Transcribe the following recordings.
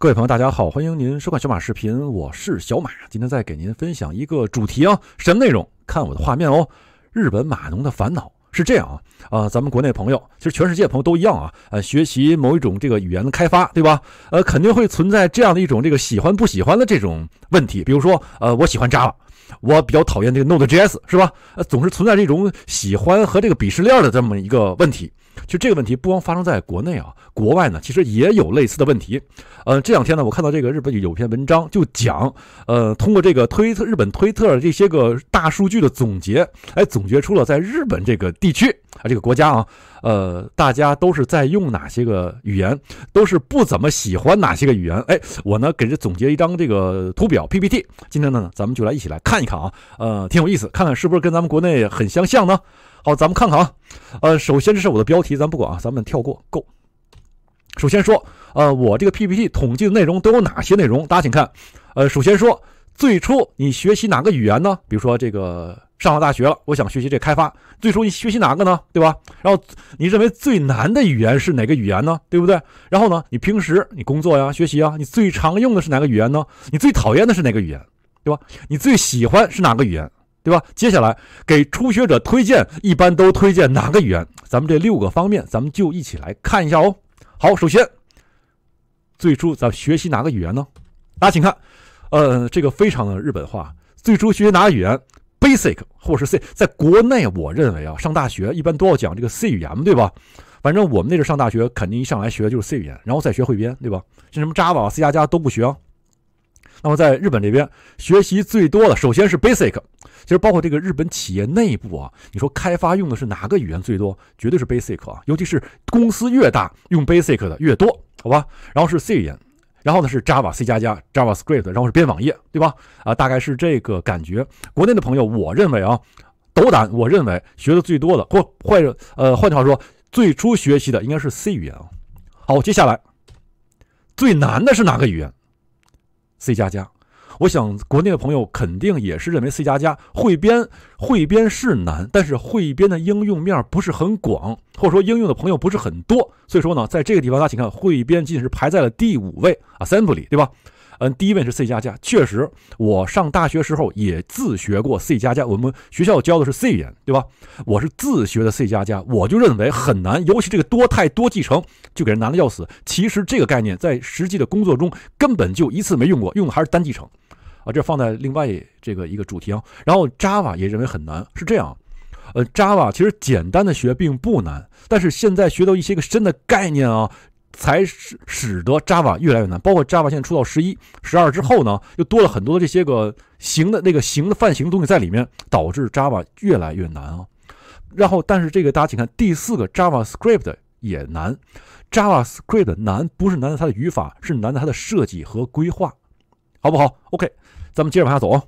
各位朋友，大家好，欢迎您收看小马视频，我是小马，今天再给您分享一个主题啊，什么内容？看我的画面哦。日本码农的烦恼是这样啊，啊，咱们国内朋友，其实全世界朋友都一样啊，呃，学习某一种这个语言的开发，对吧？呃，肯定会存在这样的一种这个喜欢不喜欢的这种问题。比如说，呃，我喜欢 Java，我比较讨厌这个 Node.js，是吧？呃，总是存在这种喜欢和这个鄙视链的这么一个问题。就这个问题不光发生在国内啊，国外呢其实也有类似的问题。呃，这两天呢，我看到这个日本有篇文章就讲，呃，通过这个推特、日本推特这些个大数据的总结，哎，总结出了在日本这个地区啊、这个国家啊，呃，大家都是在用哪些个语言，都是不怎么喜欢哪些个语言。哎，我呢给这总结一张这个图表 PPT。今天呢，咱们就来一起来看一看啊，呃，挺有意思，看看是不是跟咱们国内很相像呢？好，咱们看看啊，呃，首先这是我的标题，咱不管啊，咱们跳过。Go，首先说，呃，我这个 PPT 统计的内容都有哪些内容？大家请看，呃，首先说，最初你学习哪个语言呢？比如说这个上了大学了，我想学习这开发，最初你学习哪个呢？对吧？然后你认为最难的语言是哪个语言呢？对不对？然后呢，你平时你工作呀、学习啊，你最常用的是哪个语言呢？你最讨厌的是哪个语言？对吧？你最喜欢是哪个语言？对吧？接下来给初学者推荐，一般都推荐哪个语言？咱们这六个方面，咱们就一起来看一下哦。好，首先，最初咱学习哪个语言呢？大家请看，呃，这个非常的日本话。最初学习哪个语言？Basic 或是 C。在国内，我认为啊，上大学一般都要讲这个 C 语言，对吧？反正我们那阵上大学，肯定一上来学的就是 C 语言，然后再学会编，对吧？像什么 Java、C 加加都不学。那么在日本这边，学习最多的首先是 Basic。其实包括这个日本企业内部啊，你说开发用的是哪个语言最多？绝对是 Basic 啊，尤其是公司越大，用 Basic 的越多，好吧？然后是 C 语言，然后呢是 Java、C 加加、JavaScript，然后是编网页，对吧？啊，大概是这个感觉。国内的朋友，我认为啊，斗胆，我认为学的最多的或或者呃，换句话说，最初学习的应该是 C 语言啊。好，接下来最难的是哪个语言？C 加加。我想国内的朋友肯定也是认为 C 加加汇编汇编是难，但是汇编的应用面不是很广，或者说应用的朋友不是很多。所以说呢，在这个地方大家请看，汇编仅仅是排在了第五位，Assembly 对吧？嗯，第一位是 C 加加。确实，我上大学时候也自学过 C 加加，我们学校教的是 C 语言对吧？我是自学的 C 加加，我就认为很难，尤其这个多态多继承就给人难的要死。其实这个概念在实际的工作中根本就一次没用过，用的还是单继承。啊，这放在另外这个一个主题啊。然后 Java 也认为很难，是这样。呃，Java 其实简单的学并不难，但是现在学到一些个深的概念啊，才使使得 Java 越来越难。包括 Java 现在出到十一、十二之后呢，又多了很多这些个型的那个型的泛型东西在里面，导致 Java 越来越难啊。然后，但是这个大家请看第四个，JavaScript 也难。JavaScript 难不是难在它的语法，是难在它的设计和规划，好不好？OK。咱们接着往下走，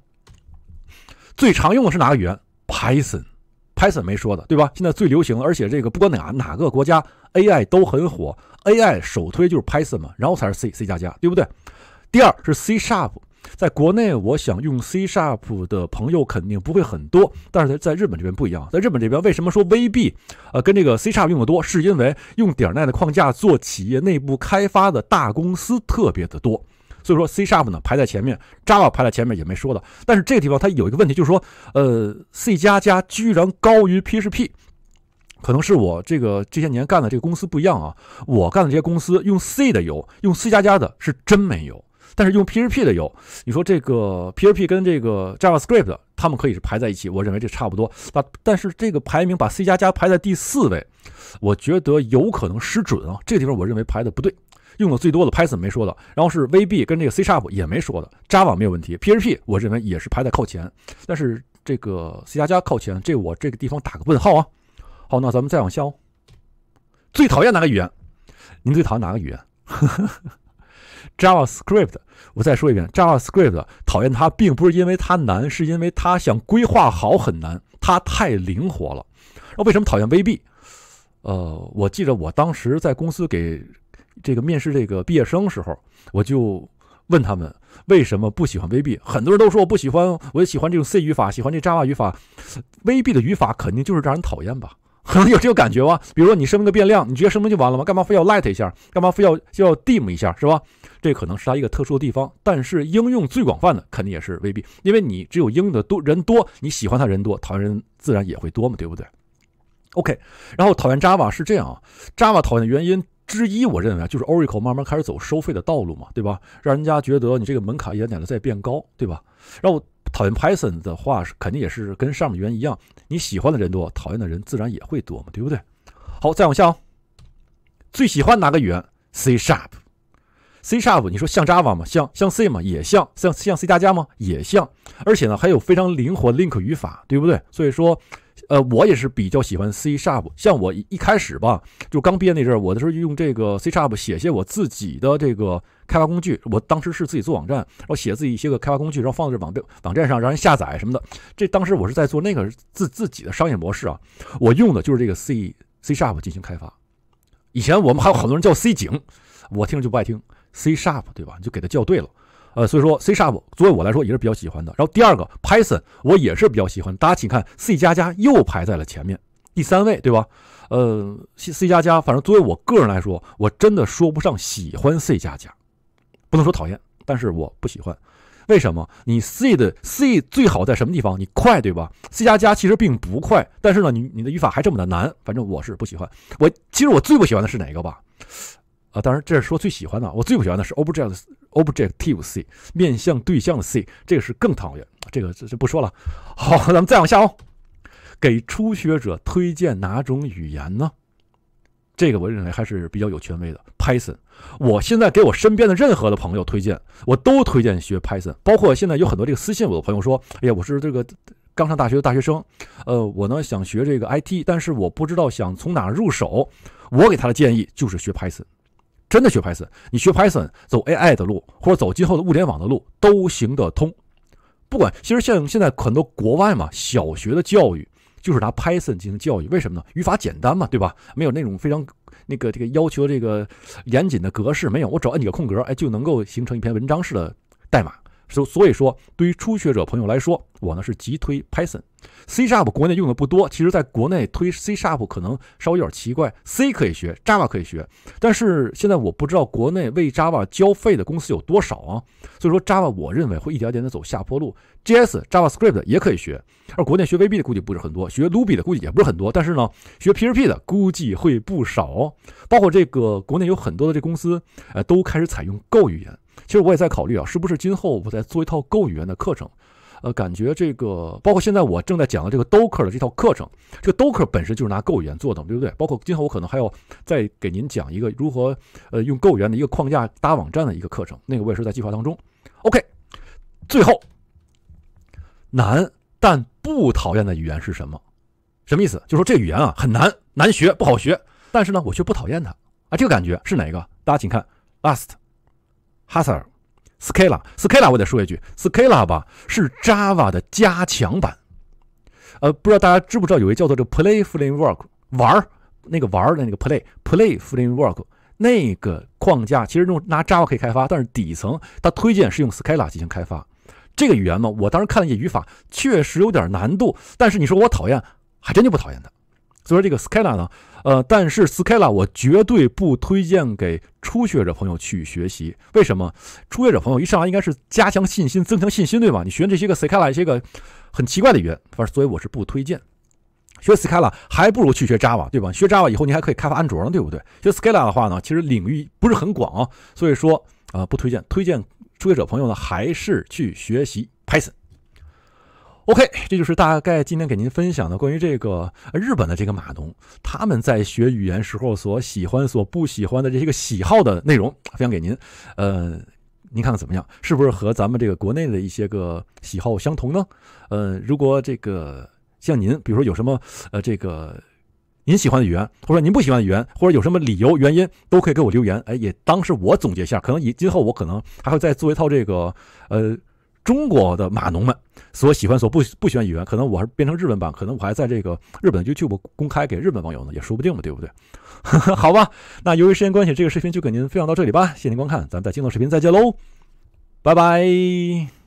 最常用的是哪个语言？Python，Python 没说的，对吧？现在最流行，而且这个不管哪哪个国家 AI 都很火，AI 首推就是 Python 嘛，然后才是 C、C 加加，对不对？第二是 C Sharp，在国内我想用 C Sharp 的朋友肯定不会很多，但是在在日本这边不一样，在日本这边为什么说 VB，呃，跟这个 C Sharp 用的多，是因为用点 Net 框架做企业内部开发的大公司特别的多。所以说，C Sharp 呢排在前面，Java 排在前面也没说的。但是这个地方它有一个问题，就是说，呃，C 加加居然高于 PHP，可能是我这个这些年干的这个公司不一样啊。我干的这些公司用 C 的有，用 C 加加的是真没有。但是用 PHP 的有，你说这个 PHP 跟这个 JavaScript，他们可以是排在一起，我认为这差不多。把但是这个排名把 C 加加排在第四位，我觉得有可能失准啊。这个地方我认为排的不对。用的最多的 Python 没说的，然后是 VB 跟这个 C Sharp 也没说的，Java 没有问题，PHP 我认为也是排在靠前，但是这个 C 加加靠前，这我这个地方打个问号啊。好，那咱们再往下哦。最讨厌哪个语言？您最讨厌哪个语言？JavaScript，我再说一遍，JavaScript 讨厌它并不是因为它难，是因为它想规划好很难，它太灵活了。那为什么讨厌 VB？呃，我记得我当时在公司给。这个面试这个毕业生时候，我就问他们为什么不喜欢 VB，很多人都说我不喜欢，我喜欢这种 C 语法，喜欢这 Java 语法，VB 的语法肯定就是让人讨厌吧，可能有这个感觉吧。比如说你声明个变量，你直接声明就完了吗？干嘛非要 light 一下？干嘛非要就要 dim 一下？是吧？这可能是它一个特殊的地方。但是应用最广泛的肯定也是 VB，因为你只有应用的多人多，你喜欢它人多，讨厌人自然也会多嘛，对不对？OK，然后讨厌 Java 是这样，Java 啊讨厌的原因。之一，我认为啊，就是 Oracle 慢慢开始走收费的道路嘛，对吧？让人家觉得你这个门槛一点点的在变高，对吧？然后讨厌 Python 的话，肯定也是跟上面语言一样，你喜欢的人多，讨厌的人自然也会多嘛，对不对？好，再往下，最喜欢哪个语言？C Sharp，C Sharp，你说像 Java 吗？像像 C 吗？也像，像像 C 加加吗？也像，而且呢，还有非常灵活的 Link 语法，对不对？所以说。呃，我也是比较喜欢 C Sharp。像我一开始吧，就刚毕业那阵儿，我的时候用这个 C Sharp 写些我自己的这个开发工具。我当时是自己做网站，然后写自己一些个开发工具，然后放在网站网站上让人下载什么的。这当时我是在做那个自自己的商业模式啊，我用的就是这个 C C Sharp 进行开发。以前我们还有很多人叫 C 井，我听着就不爱听 C Sharp 对吧？就给他叫对了。呃，所以说 C sharp 作为我来说也是比较喜欢的。然后第二个 Python 我也是比较喜欢。大家请看，C 加加又排在了前面第三位，对吧？呃，C C 加加，反正作为我个人来说，我真的说不上喜欢 C 加加，不能说讨厌，但是我不喜欢。为什么？你 C 的 C 最好在什么地方？你快，对吧？C 加加其实并不快，但是呢，你你的语法还这么的难。反正我是不喜欢。我其实我最不喜欢的是哪个吧？啊，当然这是说最喜欢的。我最不喜欢的是 Objective。Objective C 面向对象的 C 这个是更讨厌，这个这就不说了。好，咱们再往下哦。给初学者推荐哪种语言呢？这个我认为还是比较有权威的 Python。我现在给我身边的任何的朋友推荐，我都推荐学 Python。包括现在有很多这个私信我的朋友说，哎呀，我是这个刚上大学的大学生，呃，我呢想学这个 IT，但是我不知道想从哪入手。我给他的建议就是学 Python。真的学 Python，你学 Python 走 AI 的路，或者走今后的物联网的路都行得通。不管，其实像现在很多国外嘛，小学的教育就是拿 Python 进行教育，为什么呢？语法简单嘛，对吧？没有那种非常那个这个要求这个严谨的格式，没有，我只要几个空格，哎，就能够形成一篇文章式的代码。所所以说，对于初学者朋友来说，我呢是极推 Python、C Sharp 国内用的不多。其实，在国内推 C Sharp 可能稍微有点奇怪。C 可以学，Java 可以学，但是现在我不知道国内为 Java 交费的公司有多少啊。所以说，Java 我认为会一点点的走下坡路。JS、JavaScript 也可以学，而国内学 VB 的估计不是很多，学 Ruby 的估计也不是很多。但是呢，学 PHP 的估计会不少，包括这个国内有很多的这公司，呃，都开始采用 Go 语言。其实我也在考虑啊，是不是今后我再做一套 Go 语言的课程？呃，感觉这个包括现在我正在讲的这个 Docker 的这套课程，这个 Docker 本身就是拿 Go 语言做的，对不对？包括今后我可能还要再给您讲一个如何呃用 Go 语言的一个框架搭网站的一个课程，那个我也是在计划当中。OK，最后，难但不讨厌的语言是什么？什么意思？就是说这语言啊很难，难学不好学，但是呢我却不讨厌它啊，这个感觉是哪个？大家请看 Last。哈塞尔，Scala，Scala，我得说一句，Scala 吧是 Java 的加强版。呃，不知道大家知不知道，有位叫做这个 Play Framework，玩儿那个玩儿的那个 Play，Play Framework 那个框架，其实用拿 Java 可以开发，但是底层它推荐是用 Scala 进行开发。这个语言嘛，我当时看了一些语法，确实有点难度。但是你说我讨厌，还真就不讨厌它。所以说这个 Scala 呢，呃，但是 Scala 我绝对不推荐给初学者朋友去学习。为什么？初学者朋友一上来应该是加强信心，增强信心，对吧？你学这些个 Scala 一些个很奇怪的语言，不是？所以我是不推荐学 Scala，还不如去学 Java，对吧？学 Java 以后你还可以开发安卓呢，对不对？学 Scala 的话呢，其实领域不是很广啊。所以说啊，不推荐。推荐初学者朋友呢，还是去学习 Python。OK，这就是大概今天给您分享的关于这个日本的这个码农他们在学语言时候所喜欢、所不喜欢的这些个喜好的内容，分享给您。呃，您看看怎么样，是不是和咱们这个国内的一些个喜好相同呢？呃，如果这个像您，比如说有什么呃这个您喜欢的语言，或者您不喜欢语言，或者有什么理由原因，都可以给我留言。哎，也当是我总结一下，可能以今后我可能还会再做一套这个呃。中国的码农们所喜欢、所不不喜欢语言，可能我还是变成日本版，可能我还在这个日本，就就 e 公开给日本网友呢，也说不定嘛，对不对？好吧，那由于时间关系，这个视频就给您分享到这里吧，谢谢您观看，咱们在京东视频再见喽，拜拜。